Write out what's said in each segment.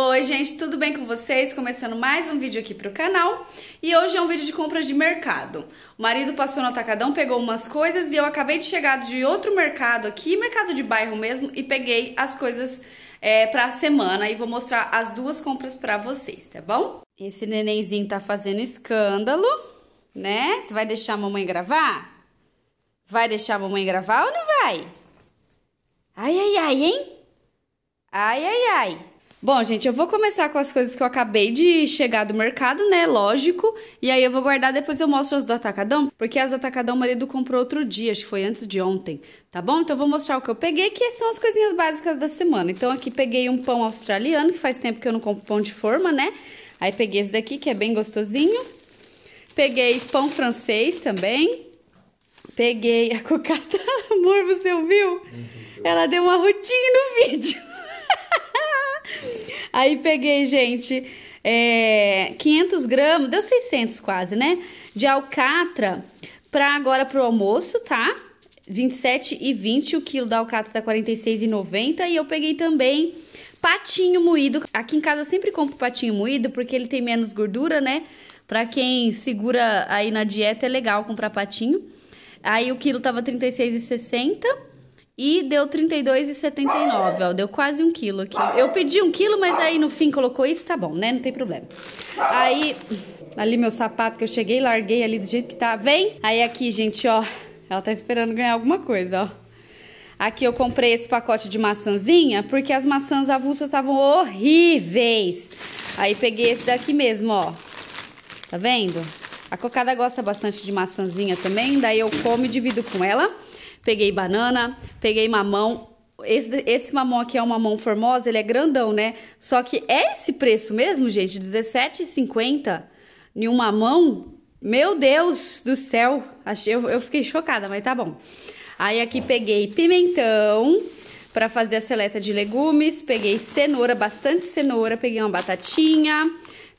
Oi gente, tudo bem com vocês? Começando mais um vídeo aqui pro canal e hoje é um vídeo de compras de mercado. O marido passou no atacadão, pegou umas coisas e eu acabei de chegar de outro mercado aqui, mercado de bairro mesmo, e peguei as coisas é, pra semana e vou mostrar as duas compras pra vocês, tá bom? Esse nenenzinho tá fazendo escândalo, né? Você vai deixar a mamãe gravar? Vai deixar a mamãe gravar ou não vai? Ai, ai, ai, hein? Ai, ai, ai. Bom, gente, eu vou começar com as coisas que eu acabei de chegar do mercado, né? Lógico. E aí eu vou guardar, depois eu mostro as do Atacadão, porque as do Atacadão o marido comprou outro dia, acho que foi antes de ontem, tá bom? Então eu vou mostrar o que eu peguei, que são as coisinhas básicas da semana. Então aqui peguei um pão australiano, que faz tempo que eu não compro pão de forma, né? Aí peguei esse daqui, que é bem gostosinho. Peguei pão francês também. Peguei a cocada. Amor, você ouviu? Ela deu uma rotinha no vídeo. Aí peguei, gente, é, 500 gramas, deu 600 quase, né? De alcatra para agora pro almoço, tá? 27 e 20 o quilo da alcatra tá 46,90 e eu peguei também patinho moído. Aqui em casa eu sempre compro patinho moído porque ele tem menos gordura, né? Pra quem segura aí na dieta é legal comprar patinho. Aí o quilo tava 36,60 e deu 32,79, ó. Deu quase um quilo aqui. Eu pedi um quilo, mas aí no fim colocou isso, tá bom, né? Não tem problema. Aí, ali meu sapato que eu cheguei, larguei ali do jeito que tá. Vem! Aí aqui, gente, ó. Ela tá esperando ganhar alguma coisa, ó. Aqui eu comprei esse pacote de maçãzinha, porque as maçãs avulsas estavam horríveis. Aí peguei esse daqui mesmo, ó. Tá vendo? A cocada gosta bastante de maçãzinha também, daí eu como e divido com ela peguei banana, peguei mamão. Esse, esse mamão aqui é um mamão formosa, ele é grandão, né? Só que é esse preço mesmo, gente, R$17,50 em um mamão? Meu Deus do céu! Achei, eu, eu fiquei chocada, mas tá bom. Aí aqui peguei pimentão, para fazer a seleta de legumes. Peguei cenoura, bastante cenoura, peguei uma batatinha,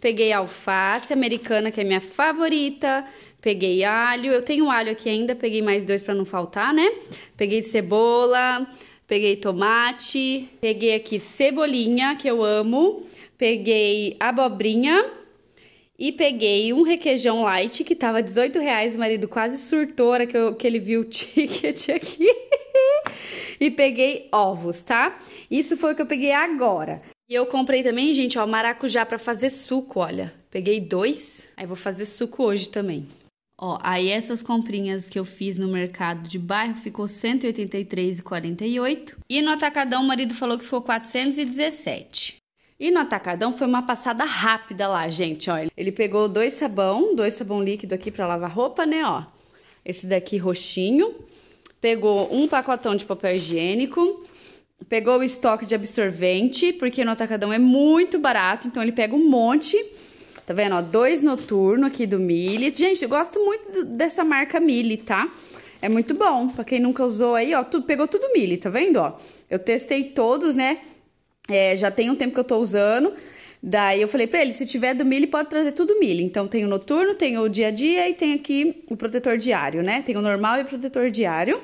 peguei alface americana, que é minha favorita, Peguei alho, eu tenho alho aqui ainda, peguei mais dois para não faltar, né? Peguei cebola, peguei tomate, peguei aqui cebolinha, que eu amo, peguei abobrinha e peguei um requeijão light, que tava reais, o marido quase surtou que, eu, que ele viu o ticket aqui. e peguei ovos, tá? Isso foi o que eu peguei agora. E eu comprei também, gente, ó, maracujá para fazer suco, olha. Peguei dois, aí vou fazer suco hoje também. Ó, aí essas comprinhas que eu fiz no mercado de bairro ficou 183,48 e no atacadão o marido falou que foi 417. E no atacadão foi uma passada rápida lá, gente, ó. Ele pegou dois sabão, dois sabão líquido aqui para lavar roupa, né, ó. Esse daqui roxinho. Pegou um pacotão de papel higiênico, pegou o estoque de absorvente, porque no atacadão é muito barato, então ele pega um monte Tá vendo, ó? Dois noturno aqui do Mili Gente, eu gosto muito dessa marca Mili tá? É muito bom. Pra quem nunca usou aí, ó, tudo, pegou tudo Mili tá vendo, ó? Eu testei todos, né? É, já tem um tempo que eu tô usando. Daí eu falei pra ele, se tiver do Mili pode trazer tudo Mili Então tem o noturno, tem o dia a dia e tem aqui o protetor diário, né? Tem o normal e o protetor diário.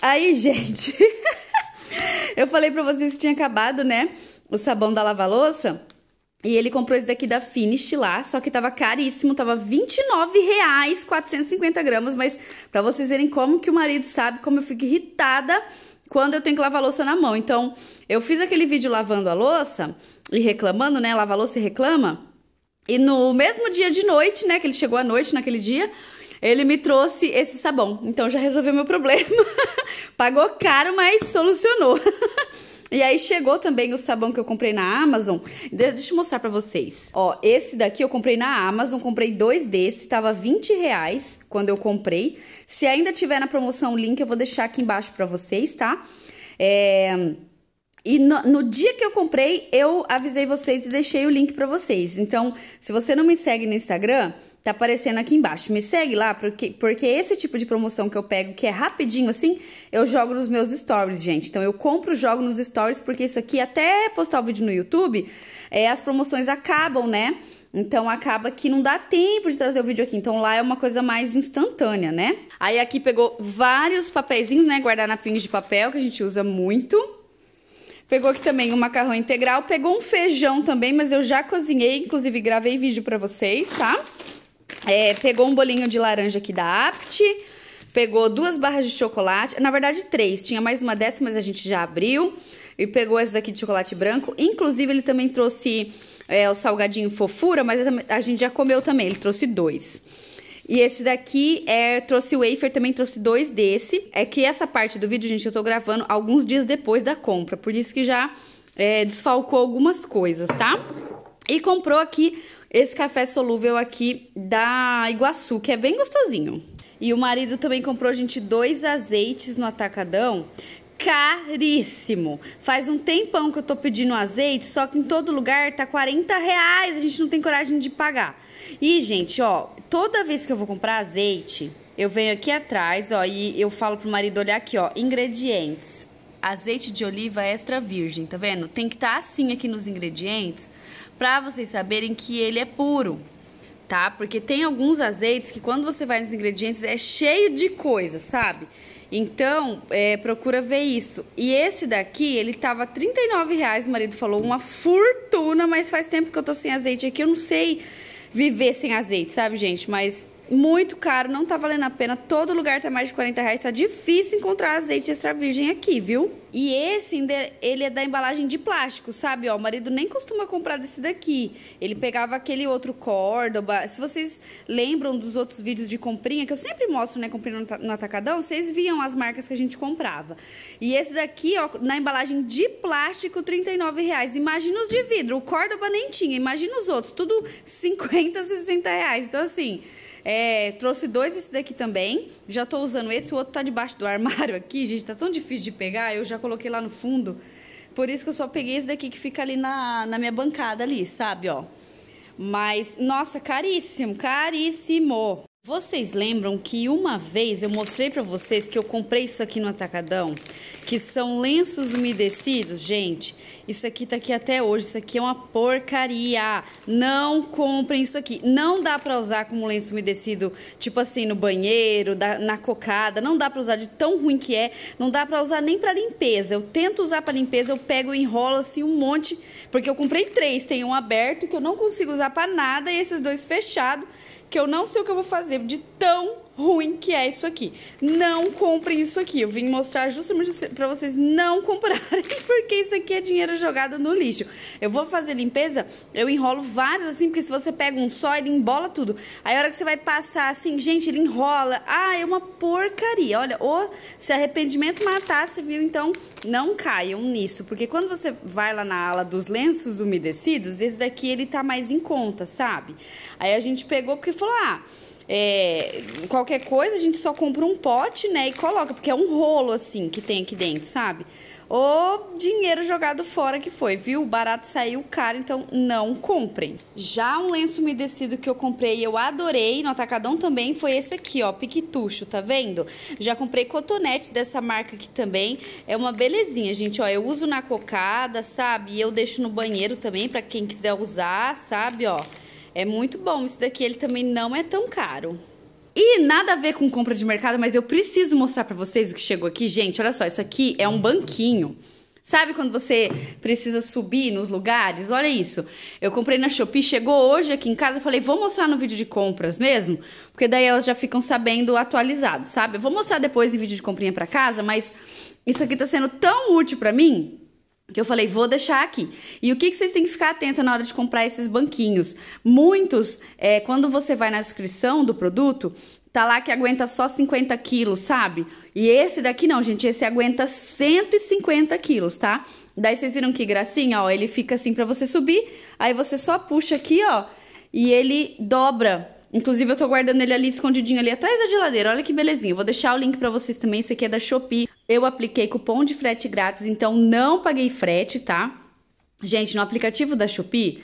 Aí, gente, eu falei pra vocês que tinha acabado, né? O sabão da lava-louça. E ele comprou esse daqui da Finish lá, só que tava caríssimo, tava R$29,00, 450 gramas, mas pra vocês verem como que o marido sabe, como eu fico irritada quando eu tenho que lavar louça na mão. Então, eu fiz aquele vídeo lavando a louça e reclamando, né, lava louça e reclama, e no mesmo dia de noite, né, que ele chegou à noite naquele dia, ele me trouxe esse sabão. Então já resolveu meu problema. Pagou caro, mas solucionou. E aí chegou também o sabão que eu comprei na Amazon. deixa eu mostrar pra vocês. Ó, esse daqui eu comprei na Amazon, comprei dois desse, tava 20 reais quando eu comprei. Se ainda tiver na promoção o link, eu vou deixar aqui embaixo pra vocês, tá? É... E no, no, dia que eu comprei, eu avisei vocês e deixei o link para vocês. Então, se você não me segue no Instagram, tá aparecendo aqui embaixo. Me segue lá, porque, porque esse tipo de promoção que eu pego, que é rapidinho assim, eu jogo nos meus stories, gente. Então eu compro, jogo nos stories, porque isso aqui, até postar o vídeo no YouTube, é, as promoções acabam, né? Então acaba que não dá tempo de trazer o vídeo aqui. Então lá é uma coisa mais instantânea, né? Aí aqui pegou vários papeizinhos, né? Guardanapinhos de papel, que a gente usa muito. Pegou aqui também um macarrão integral. Pegou um feijão também, mas eu já cozinhei. Inclusive gravei vídeo pra vocês, tá? Tá? É, pegou um bolinho de laranja aqui da Apt, pegou duas barras de chocolate, na verdade três, tinha mais uma dessa, mas a gente já abriu, e pegou essas aqui de chocolate branco, inclusive ele também trouxe é, o salgadinho fofura, mas a gente já comeu também, ele trouxe dois. E esse daqui é, trouxe wafer, também trouxe dois desse. É que essa parte do vídeo, gente, eu tô gravando alguns dias depois da compra, por isso que já é, desfalcou algumas coisas, tá? E comprou aqui esse café solúvel aqui da Iguaçu, que é bem gostosinho. E o marido também comprou, gente, dois azeites no atacadão. Caríssimo. Faz um tempão que eu tô pedindo azeite, só que em todo lugar tá 40 reais. A gente não tem coragem de pagar. E, gente, ó, toda vez que eu vou comprar azeite, eu venho aqui atrás, ó, e eu falo pro marido olhar aqui, ó, ingredientes. Azeite de oliva extra virgem, tá vendo? Tem que estar tá assim aqui nos ingredientes para vocês saberem que ele é puro, tá? Porque tem alguns azeites que quando você vai nos ingredientes é cheio de coisa, sabe? Então, é, procura ver isso. E esse daqui, ele tava R$39,00, o marido falou, uma fortuna, mas faz tempo que eu tô sem azeite aqui, eu não sei viver sem azeite, sabe, gente? Mas muito caro, não tá valendo a pena. Todo lugar tá mais de 40 reais. Tá difícil encontrar azeite extra virgem aqui, viu? E esse, ele é da embalagem de plástico, sabe? Ó, o marido nem costuma comprar desse daqui. Ele pegava aquele outro Córdoba. Se vocês lembram dos outros vídeos de comprinha, que eu sempre mostro, né? Comprinha no atacadão, vocês viam as marcas que a gente comprava. E esse daqui, ó, na embalagem de plástico, 39 reais. Imagina os de vidro. O Córdoba nem tinha. Imagina os outros. Tudo 50, 60 reais. Então, assim... É, trouxe dois esse daqui também. Já estou usando esse, o outro está debaixo do armário aqui, gente. Tá tão difícil de pegar, eu já coloquei lá no fundo. Por isso que eu só peguei esse daqui que fica ali na, na minha bancada ali, sabe, ó. Mas, nossa, caríssimo, caríssimo. Vocês lembram que uma vez eu mostrei para vocês que eu comprei isso aqui no Atacadão? Que são lenços umedecidos? Gente, isso aqui tá aqui até hoje, isso aqui é uma porcaria. Não comprem isso aqui. Não dá para usar como lenço umedecido, tipo assim, no banheiro, na cocada. Não dá para usar de tão ruim que é. Não dá para usar nem para limpeza. Eu tento usar para limpeza, eu pego e enrolo assim um monte. Porque eu comprei três, tem um aberto que eu não consigo usar para nada e esses dois fechados que eu não sei o que eu vou fazer de tão ruim que é isso aqui. Não comprem isso aqui. Eu vim mostrar justamente para vocês não comprarem, porque isso aqui é dinheiro jogado no lixo. Eu vou fazer limpeza, eu enrolo vários assim, porque se você pega um só, ele embola tudo. Aí a hora que você vai passar assim, gente, ele enrola. Ah, é uma porcaria. Olha, ou se arrependimento matasse, viu? Então, não caiam nisso, porque quando você vai lá na ala dos lenços umedecidos, esse daqui ele tá mais em conta, sabe? Aí a gente pegou porque falou: "Ah, é, qualquer coisa, a gente só compra um pote, né? E coloca, porque é um rolo assim que tem aqui dentro, sabe? O dinheiro jogado fora que foi, viu? O barato saiu caro, então não comprem. Já um lenço umedecido que eu comprei, eu adorei, no Atacadão também, foi esse aqui, ó, Piquitucho, tá vendo? Já comprei cotonete dessa marca aqui também, é uma belezinha, gente, ó, eu uso na cocada, sabe? E eu deixo no banheiro também, pra quem quiser usar, sabe, ó. É muito bom. Isso daqui ele também não é tão caro. E nada a ver com compra de mercado, mas eu preciso mostrar para vocês o que chegou aqui. Gente, olha só, isso aqui é um banquinho. Sabe quando você precisa subir nos lugares? Olha isso. Eu comprei na Shopee, chegou hoje aqui em casa, eu falei, vou mostrar no vídeo de compras mesmo, porque daí elas já ficam sabendo atualizado, sabe? Eu vou mostrar depois em vídeo de comprinha para casa, mas isso aqui tá sendo tão útil para mim que eu falei, vou deixar aqui. E o que, que vocês têm que ficar atento na hora de comprar esses banquinhos? Muitos, é, quando você vai na descrição do produto, tá lá que aguenta só 50 quilos, sabe? E esse daqui não, gente, esse aguenta 150 quilos, tá? Daí vocês viram que gracinha, ó, ele fica assim pra você subir, aí você só puxa aqui, ó, e ele dobra Inclusive, eu tô guardando ele ali escondidinho ali atrás da geladeira. Olha que belezinha. vou deixar o link pra vocês também. Esse aqui é da Shopee. Eu apliquei cupom de frete grátis, então não paguei frete, tá? Gente, no aplicativo da Shopee,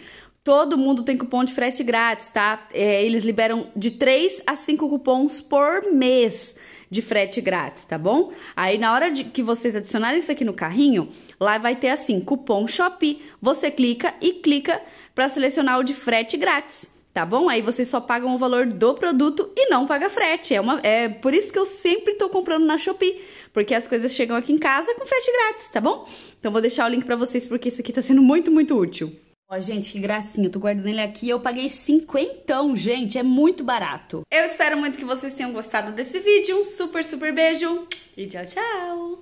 Todo mundo tem cupom de frete grátis, tá? É, eles liberam de 3 a 5 cupons por mês de frete grátis, tá bom? Aí na hora de que vocês adicionarem isso aqui no carrinho, lá vai ter assim, cupom Shopee. Você clica e clica para selecionar o de frete grátis tá bom? Aí vocês só pagam o valor do produto e não paga frete. É, uma, é por isso que eu sempre tô comprando na Shopee, porque as coisas chegam aqui em casa com frete grátis, tá bom? Então vou deixar o link para vocês porque isso aqui tá sendo muito, muito útil. Ó, gente, que gracinha, eu tô guardando ele aqui, eu paguei cinquentão, gente, é muito barato. Eu espero muito que vocês tenham gostado desse vídeo, um super, super beijo e tchau, tchau!